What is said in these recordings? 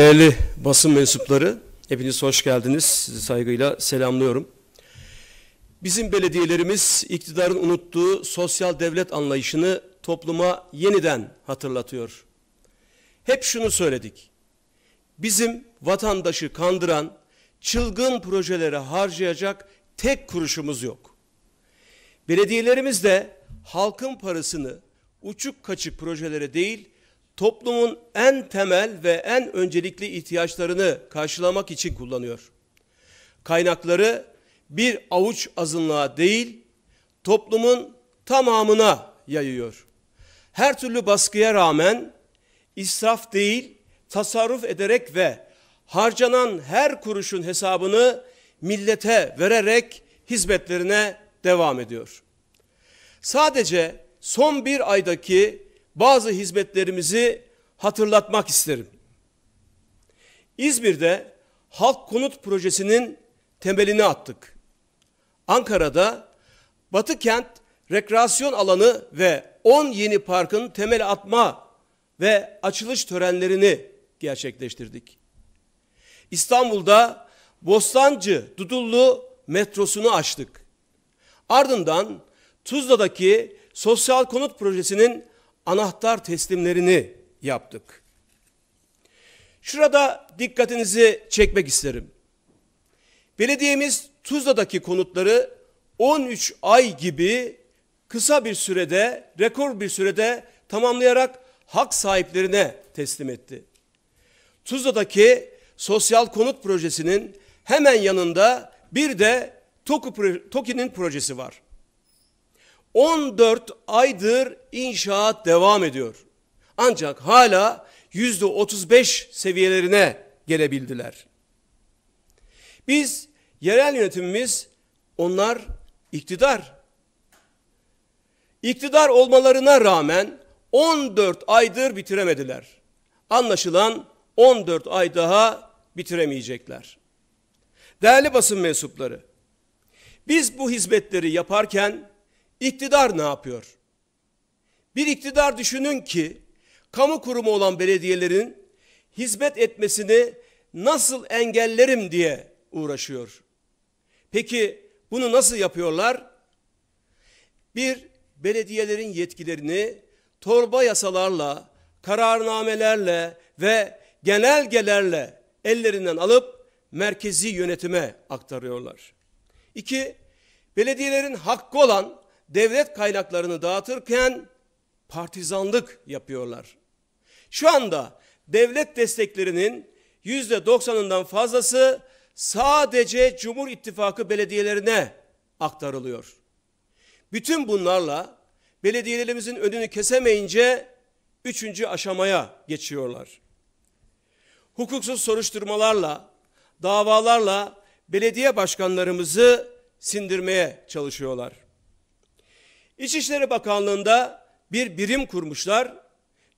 Değerli basın mensupları, hepiniz hoş geldiniz. Sizi saygıyla selamlıyorum. Bizim belediyelerimiz iktidarın unuttuğu sosyal devlet anlayışını topluma yeniden hatırlatıyor. Hep şunu söyledik. Bizim vatandaşı kandıran, çılgın projelere harcayacak tek kuruşumuz yok. Belediyelerimiz de halkın parasını uçuk kaçık projelere değil, toplumun en temel ve en öncelikli ihtiyaçlarını karşılamak için kullanıyor. Kaynakları bir avuç azınlığa değil, toplumun tamamına yayıyor. Her türlü baskıya rağmen israf değil, tasarruf ederek ve harcanan her kuruşun hesabını millete vererek hizmetlerine devam ediyor. Sadece son bir aydaki bazı hizmetlerimizi hatırlatmak isterim. İzmir'de Halk Konut Projesi'nin temelini attık. Ankara'da Batı Kent rekreasyon alanı ve 10 yeni parkın temel atma ve açılış törenlerini gerçekleştirdik. İstanbul'da Bostancı Dudullu metrosunu açtık. Ardından Tuzla'daki sosyal konut projesinin anahtar teslimlerini yaptık. Şurada dikkatinizi çekmek isterim. Belediyemiz Tuzla'daki konutları 13 ay gibi kısa bir sürede, rekor bir sürede tamamlayarak hak sahiplerine teslim etti. Tuzla'daki sosyal konut projesinin hemen yanında bir de TOKİ'nin projesi var. 14 aydır inşaat devam ediyor. Ancak hala yüzde 35 seviyelerine gelebildiler. Biz yerel yönetimimiz onlar iktidar. İktidar olmalarına rağmen 14 aydır bitiremediler. Anlaşılan 14 ay daha bitiremeyecekler. Değerli basın mensupları, biz bu hizmetleri yaparken İktidar ne yapıyor? Bir iktidar düşünün ki kamu kurumu olan belediyelerin hizmet etmesini nasıl engellerim diye uğraşıyor. Peki bunu nasıl yapıyorlar? Bir, belediyelerin yetkilerini torba yasalarla, kararnamelerle ve genelgelerle ellerinden alıp merkezi yönetime aktarıyorlar. İki, belediyelerin hakkı olan devlet kaynaklarını dağıtırken partizanlık yapıyorlar. Şu anda devlet desteklerinin yüzde doksanından fazlası sadece Cumhur İttifakı belediyelerine aktarılıyor. Bütün bunlarla belediyelerimizin önünü kesemeyince üçüncü aşamaya geçiyorlar. Hukuksuz soruşturmalarla, davalarla belediye başkanlarımızı sindirmeye çalışıyorlar. İçişleri Bakanlığı'nda bir birim kurmuşlar.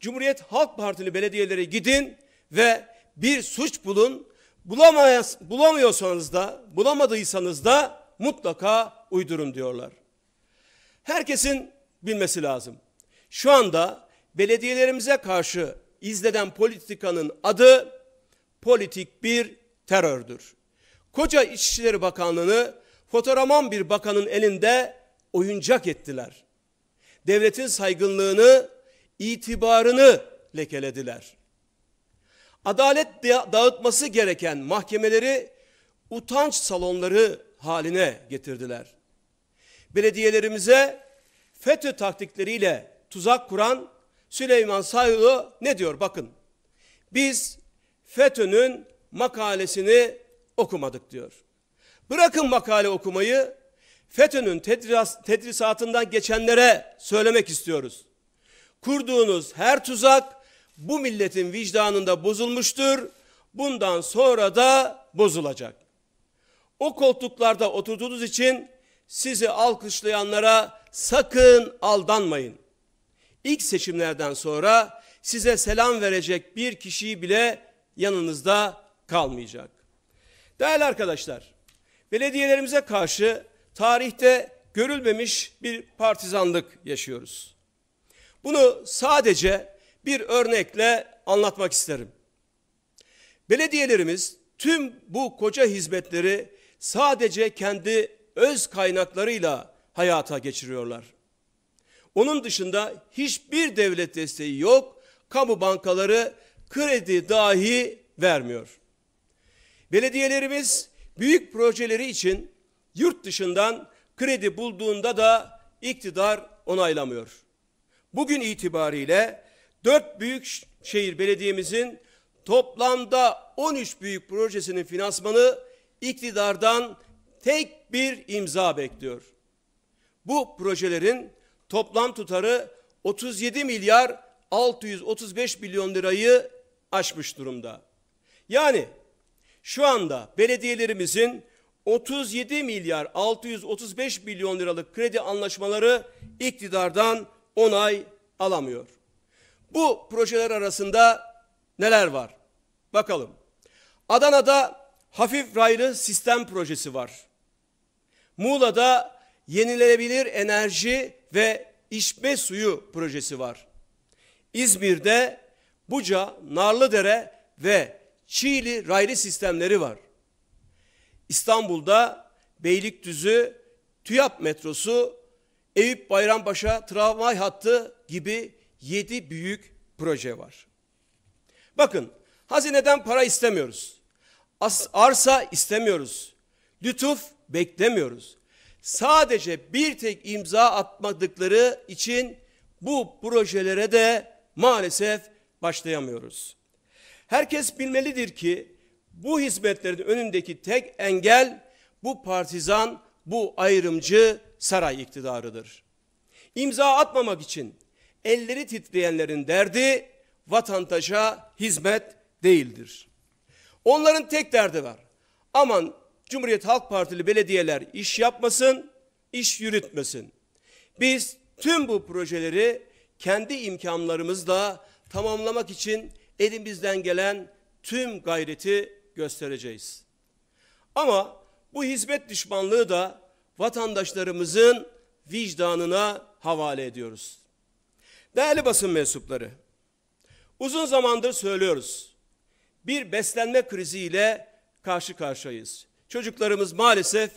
Cumhuriyet Halk Partili belediyelere gidin ve bir suç bulun. bulamayas bulamıyorsanız da, bulamadıysanız da mutlaka uydurun diyorlar. Herkesin bilmesi lazım. Şu anda belediyelerimize karşı izleden politikanın adı politik bir terördür. Koca İçişleri Bakanlığı'nı fotoğraman bir bakanın elinde oyuncak ettiler. Devletin saygınlığını, itibarını lekelediler. Adalet dağıtması gereken mahkemeleri utanç salonları haline getirdiler. Belediyelerimize FETÖ taktikleriyle tuzak kuran Süleyman Sayılı ne diyor bakın. Biz FETÖ'nün makalesini okumadık diyor. Bırakın makale okumayı FETÖ'nün tedris, tedrisatından geçenlere söylemek istiyoruz. Kurduğunuz her tuzak bu milletin vicdanında bozulmuştur. Bundan sonra da bozulacak. O koltuklarda oturduğunuz için sizi alkışlayanlara sakın aldanmayın. İlk seçimlerden sonra size selam verecek bir kişi bile yanınızda kalmayacak. Değerli arkadaşlar, belediyelerimize karşı tarihte görülmemiş bir partizanlık yaşıyoruz. Bunu sadece bir örnekle anlatmak isterim. Belediyelerimiz tüm bu koca hizmetleri sadece kendi öz kaynaklarıyla hayata geçiriyorlar. Onun dışında hiçbir devlet desteği yok. Kamu bankaları kredi dahi vermiyor. Belediyelerimiz büyük projeleri için yurt dışından kredi bulduğunda da iktidar onaylamıyor. Bugün itibariyle dört büyük şehir belediyemizin toplamda 13 büyük projesinin finansmanı iktidardan tek bir imza bekliyor. Bu projelerin toplam tutarı 37 milyar 635 milyon lirayı aşmış durumda. Yani şu anda belediyelerimizin 37 milyar 635 milyon liralık kredi anlaşmaları iktidardan onay alamıyor. Bu projeler arasında neler var? Bakalım. Adana'da hafif raylı sistem projesi var. Muğla'da yenilenebilir enerji ve içme suyu projesi var. İzmir'de Buca, Narlıdere ve Çiğli raylı sistemleri var. İstanbul'da Beylikdüzü, TÜYAP metrosu, Eyüp Bayrampaşa tramvay hattı gibi yedi büyük proje var. Bakın hazineden para istemiyoruz. As arsa istemiyoruz. Lütuf beklemiyoruz. Sadece bir tek imza atmadıkları için bu projelere de maalesef başlayamıyoruz. Herkes bilmelidir ki bu hizmetlerin önündeki tek engel bu partizan, bu ayrımcı saray iktidarıdır. İmza atmamak için elleri titreyenlerin derdi vatandaşa hizmet değildir. Onların tek derdi var. Aman Cumhuriyet Halk Partili belediyeler iş yapmasın, iş yürütmesin. Biz tüm bu projeleri kendi imkanlarımızla tamamlamak için elimizden gelen tüm gayreti göstereceğiz. Ama bu hizmet düşmanlığı da vatandaşlarımızın vicdanına havale ediyoruz. Değerli basın mensupları, uzun zamandır söylüyoruz. Bir beslenme kriziyle karşı karşıyayız. Çocuklarımız maalesef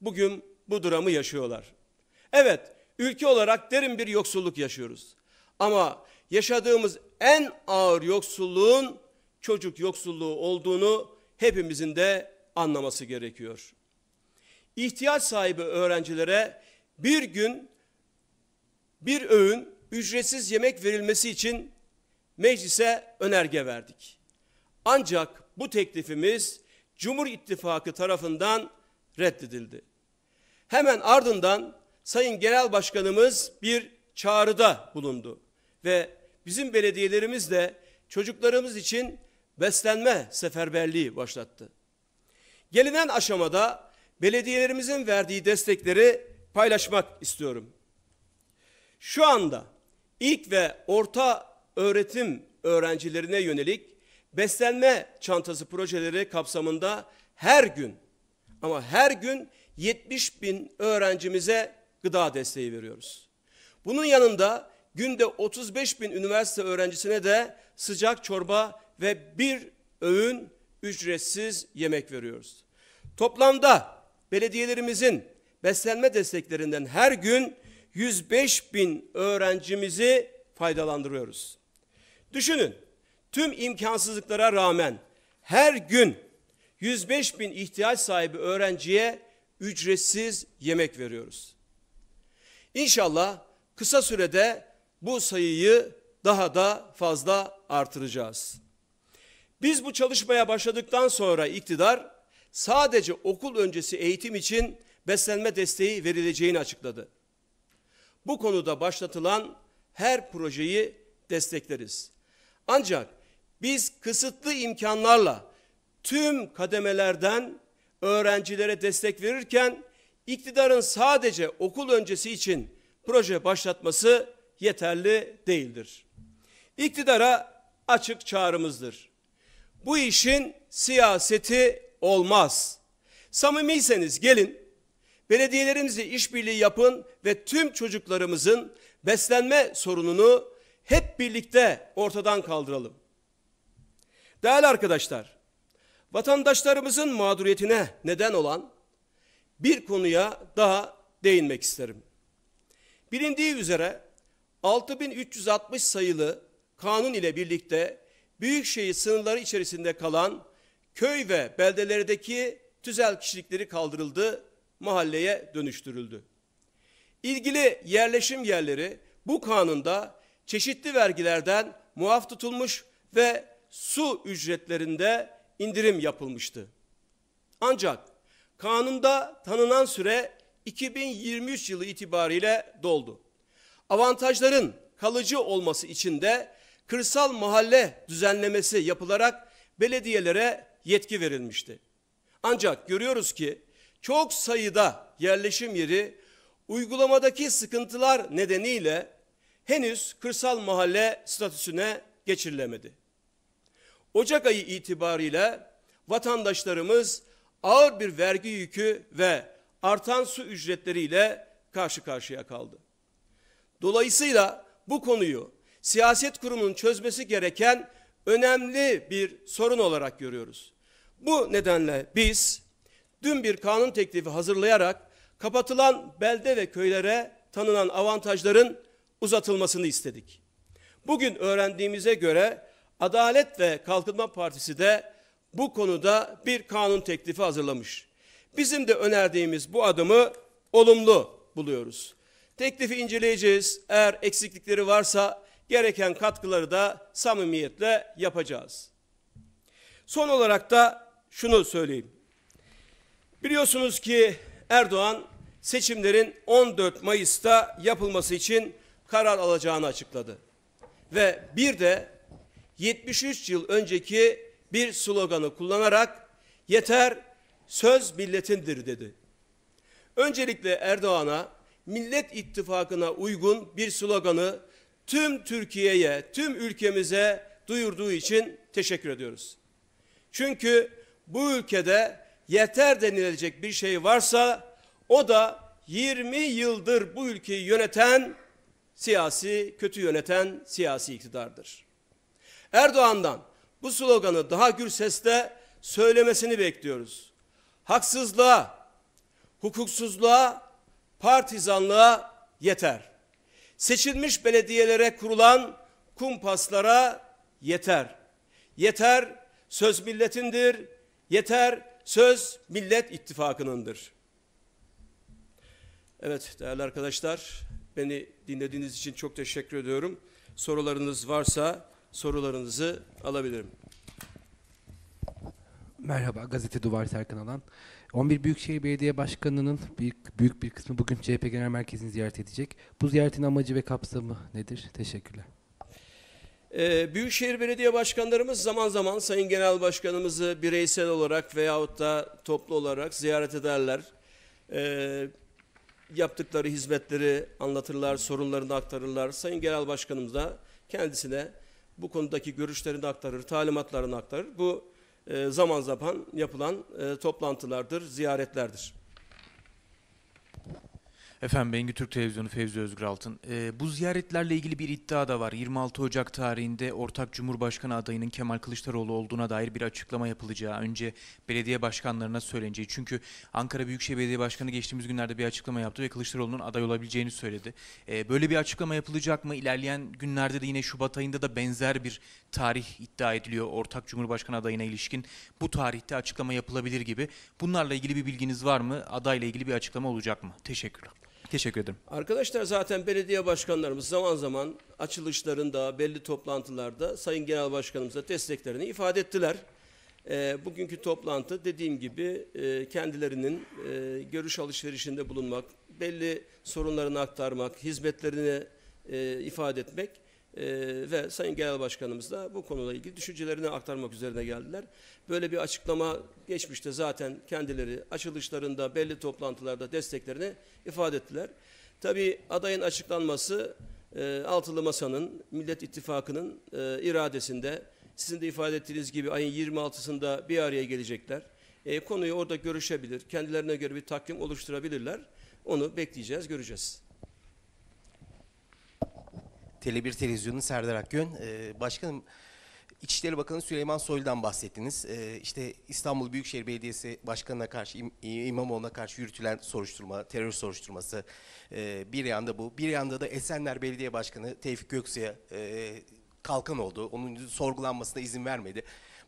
bugün bu dramı yaşıyorlar. Evet, ülke olarak derin bir yoksulluk yaşıyoruz. Ama yaşadığımız en ağır yoksulluğun çocuk yoksulluğu olduğunu hepimizin de anlaması gerekiyor. İhtiyaç sahibi öğrencilere bir gün bir öğün ücretsiz yemek verilmesi için meclise önerge verdik. Ancak bu teklifimiz Cumhur İttifakı tarafından reddedildi. Hemen ardından Sayın Genel Başkanımız bir çağrıda bulundu ve bizim belediyelerimiz de çocuklarımız için beslenme seferberliği başlattı. Gelinen aşamada belediyelerimizin verdiği destekleri paylaşmak istiyorum. Şu anda ilk ve orta öğretim öğrencilerine yönelik beslenme çantası projeleri kapsamında her gün ama her gün 70 bin öğrencimize gıda desteği veriyoruz. Bunun yanında günde 35 bin üniversite öğrencisine de sıcak çorba ve bir öğün ücretsiz yemek veriyoruz. Toplamda belediyelerimizin beslenme desteklerinden her gün 105 bin öğrencimizi faydalandırıyoruz. Düşünün tüm imkansızlıklara rağmen her gün 105 bin ihtiyaç sahibi öğrenciye ücretsiz yemek veriyoruz. İnşallah kısa sürede bu sayıyı daha da fazla artıracağız. Biz bu çalışmaya başladıktan sonra iktidar sadece okul öncesi eğitim için beslenme desteği verileceğini açıkladı. Bu konuda başlatılan her projeyi destekleriz. Ancak biz kısıtlı imkanlarla tüm kademelerden öğrencilere destek verirken iktidarın sadece okul öncesi için proje başlatması yeterli değildir. İktidara açık çağrımızdır. Bu işin siyaseti olmaz. Samimiyseniz gelin, belediyelerimizle işbirliği yapın ve tüm çocuklarımızın beslenme sorununu hep birlikte ortadan kaldıralım. Değerli arkadaşlar, vatandaşlarımızın mağduriyetine neden olan bir konuya daha değinmek isterim. Bilindiği üzere 6360 sayılı kanun ile birlikte Büyükşehir sınırları içerisinde kalan köy ve beldelerdeki tüzel kişilikleri kaldırıldı, mahalleye dönüştürüldü. İlgili yerleşim yerleri bu kanunda çeşitli vergilerden muaf tutulmuş ve su ücretlerinde indirim yapılmıştı. Ancak kanunda tanınan süre 2023 yılı itibariyle doldu. Avantajların kalıcı olması için de kırsal mahalle düzenlemesi yapılarak belediyelere yetki verilmişti. Ancak görüyoruz ki çok sayıda yerleşim yeri uygulamadaki sıkıntılar nedeniyle henüz kırsal mahalle statüsüne geçirilemedi. Ocak ayı itibariyle vatandaşlarımız ağır bir vergi yükü ve artan su ücretleriyle karşı karşıya kaldı. Dolayısıyla bu konuyu siyaset kurumunun çözmesi gereken önemli bir sorun olarak görüyoruz. Bu nedenle biz dün bir kanun teklifi hazırlayarak kapatılan belde ve köylere tanınan avantajların uzatılmasını istedik. Bugün öğrendiğimize göre Adalet ve Kalkınma Partisi de bu konuda bir kanun teklifi hazırlamış. Bizim de önerdiğimiz bu adımı olumlu buluyoruz. Teklifi inceleyeceğiz. Eğer eksiklikleri varsa gereken katkıları da samimiyetle yapacağız. Son olarak da şunu söyleyeyim. Biliyorsunuz ki Erdoğan seçimlerin 14 Mayıs'ta yapılması için karar alacağını açıkladı. Ve bir de 73 yıl önceki bir sloganı kullanarak yeter söz milletindir dedi. Öncelikle Erdoğan'a Millet İttifakı'na uygun bir sloganı tüm Türkiye'ye, tüm ülkemize duyurduğu için teşekkür ediyoruz. Çünkü bu ülkede yeter denilecek bir şey varsa o da 20 yıldır bu ülkeyi yöneten siyasi, kötü yöneten siyasi iktidardır. Erdoğan'dan bu sloganı daha gür sesle söylemesini bekliyoruz. Haksızlığa, hukuksuzluğa, partizanlığa yeter seçilmiş belediyelere kurulan kumpaslara yeter. Yeter söz milletindir, yeter söz millet ittifakınındır. Evet değerli arkadaşlar beni dinlediğiniz için çok teşekkür ediyorum. Sorularınız varsa sorularınızı alabilirim. Merhaba, Gazete Duvar Serkan Alan. 11 Büyükşehir Belediye Başkanı'nın büyük, büyük bir kısmı bugün CHP Genel Merkezi'ni ziyaret edecek. Bu ziyaretin amacı ve kapsamı nedir? Teşekkürler. Ee, Büyükşehir Belediye Başkanlarımız zaman zaman Sayın Genel Başkanımızı bireysel olarak veyahut da toplu olarak ziyaret ederler. Ee, yaptıkları hizmetleri anlatırlar, sorunlarını aktarırlar. Sayın Genel Başkanımız da kendisine bu konudaki görüşlerini aktarır, talimatlarını aktarır. Bu e, zaman zaman yapılan e, toplantılardır, ziyaretlerdir. Efendim Bengi Türk Televizyonu Fevzi Özgür Altın. E, ee, bu ziyaretlerle ilgili bir iddia da var. 26 Ocak tarihinde ortak Cumhurbaşkanı adayının Kemal Kılıçdaroğlu olduğuna dair bir açıklama yapılacağı önce belediye başkanlarına söyleneceği. Çünkü Ankara Büyükşehir Belediye Başkanı geçtiğimiz günlerde bir açıklama yaptı ve Kılıçdaroğlu'nun aday olabileceğini söyledi. E, böyle bir açıklama yapılacak mı? İlerleyen günlerde de yine Şubat ayında da benzer bir tarih iddia ediliyor ortak Cumhurbaşkanı adayına ilişkin. Bu tarihte açıklama yapılabilir gibi. Bunlarla ilgili bir bilginiz var mı? Adayla ilgili bir açıklama olacak mı? Teşekkürler. Teşekkür ederim. Arkadaşlar zaten belediye başkanlarımız zaman zaman açılışlarında, belli toplantılarda Sayın Genel Başkanımıza desteklerini ifade ettiler. E, bugünkü toplantı dediğim gibi e, kendilerinin e, görüş alışverişinde bulunmak, belli sorunlarını aktarmak, hizmetlerini e, ifade etmek e, ve Sayın Genel Başkanımız da bu konuyla ilgili düşüncelerini aktarmak üzerine geldiler. Böyle bir açıklama geçmişte zaten kendileri açılışlarında belli toplantılarda desteklerini ifade ettiler. Tabii adayın açıklanması e, Altılı Masa'nın, Millet İttifakı'nın e, iradesinde sizin de ifade ettiğiniz gibi ayın 26'sında bir araya gelecekler. E, konuyu orada görüşebilir, kendilerine göre bir takvim oluşturabilirler. Onu bekleyeceğiz, göreceğiz. Tele1 Televizyonu Serdar Akgün. Ee, başkanım İçişleri Bakanı Süleyman Soylu'dan bahsettiniz. Ee, işte İstanbul Büyükşehir Belediyesi Başkanı'na karşı, İm İmamoğlu'na karşı yürütülen soruşturma, terör soruşturması ee, bir yanda bu. Bir yanda da Esenler Belediye Başkanı Tevfik Göksu'ya e, kalkan oldu. Onun sorgulanmasına izin vermedi.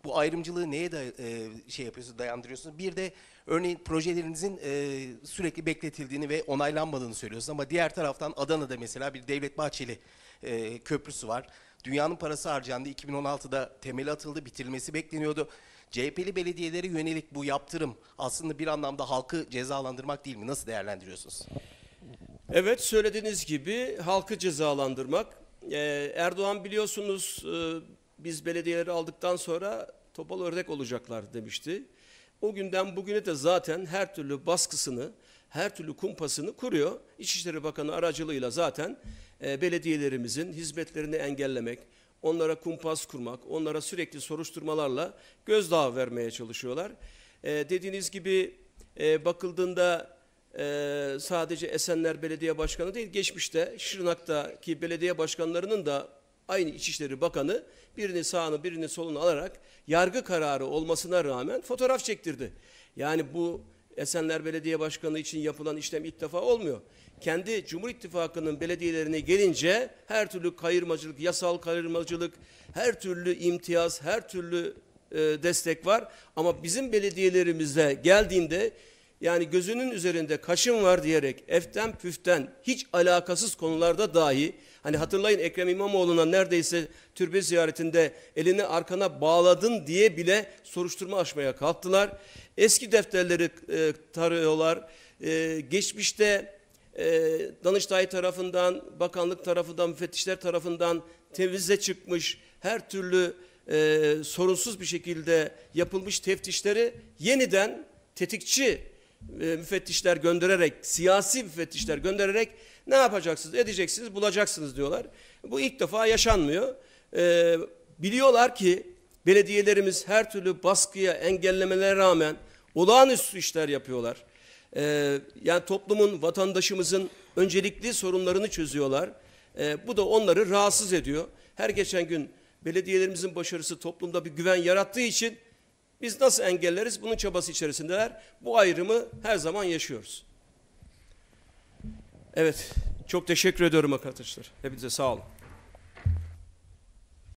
Bu ayrımcılığı neye da e, şey yapıyorsunuz, dayandırıyorsunuz? Bir de örneğin projelerinizin e, sürekli bekletildiğini ve onaylanmadığını söylüyorsunuz. Ama diğer taraftan Adana'da mesela bir Devlet Bahçeli e, köprüsü var. Dünyanın parası harcandı. 2016'da temeli atıldı, bitirilmesi bekleniyordu. CHP'li belediyelere yönelik bu yaptırım aslında bir anlamda halkı cezalandırmak değil mi? Nasıl değerlendiriyorsunuz? Evet söylediğiniz gibi halkı cezalandırmak. Ee, Erdoğan biliyorsunuz e, biz belediyeleri aldıktan sonra topal ördek olacaklar demişti. O günden bugüne de zaten her türlü baskısını, her türlü kumpasını kuruyor. İçişleri Bakanı aracılığıyla zaten e, belediyelerimizin hizmetlerini engellemek, onlara kumpas kurmak, onlara sürekli soruşturmalarla gözdağı vermeye çalışıyorlar. E, dediğiniz gibi e, bakıldığında e, sadece Esenler Belediye Başkanı değil, geçmişte Şırnak'taki belediye başkanlarının da aynı İçişleri Bakanı birini sağını birini solunu alarak yargı kararı olmasına rağmen fotoğraf çektirdi. Yani bu Esenler Belediye Başkanı için yapılan işlem ilk defa olmuyor kendi Cumhur İttifakı'nın belediyelerine gelince her türlü kayırmacılık, yasal kayırmacılık, her türlü imtiyaz, her türlü e, destek var. Ama bizim belediyelerimizde geldiğinde yani gözünün üzerinde kaşın var diyerek eften püften hiç alakasız konularda dahi hani hatırlayın Ekrem İmamoğlu'na neredeyse türbe ziyaretinde elini arkana bağladın diye bile soruşturma açmaya kalktılar. Eski defterleri e, tarıyorlar. E, geçmişte ee, Danıştay tarafından, bakanlık tarafından, müfettişler tarafından temize çıkmış her türlü e, sorunsuz bir şekilde yapılmış teftişleri yeniden tetikçi e, müfettişler göndererek, siyasi müfettişler göndererek ne yapacaksınız, edeceksiniz, bulacaksınız diyorlar. Bu ilk defa yaşanmıyor. E, biliyorlar ki belediyelerimiz her türlü baskıya, engellemelere rağmen olağanüstü işler yapıyorlar. E, yani toplumun, vatandaşımızın öncelikli sorunlarını çözüyorlar. E, bu da onları rahatsız ediyor. Her geçen gün belediyelerimizin başarısı toplumda bir güven yarattığı için biz nasıl engelleriz? Bunun çabası içerisindeler. Bu ayrımı her zaman yaşıyoruz. Evet, çok teşekkür ediyorum arkadaşlar. Hepinize sağ olun.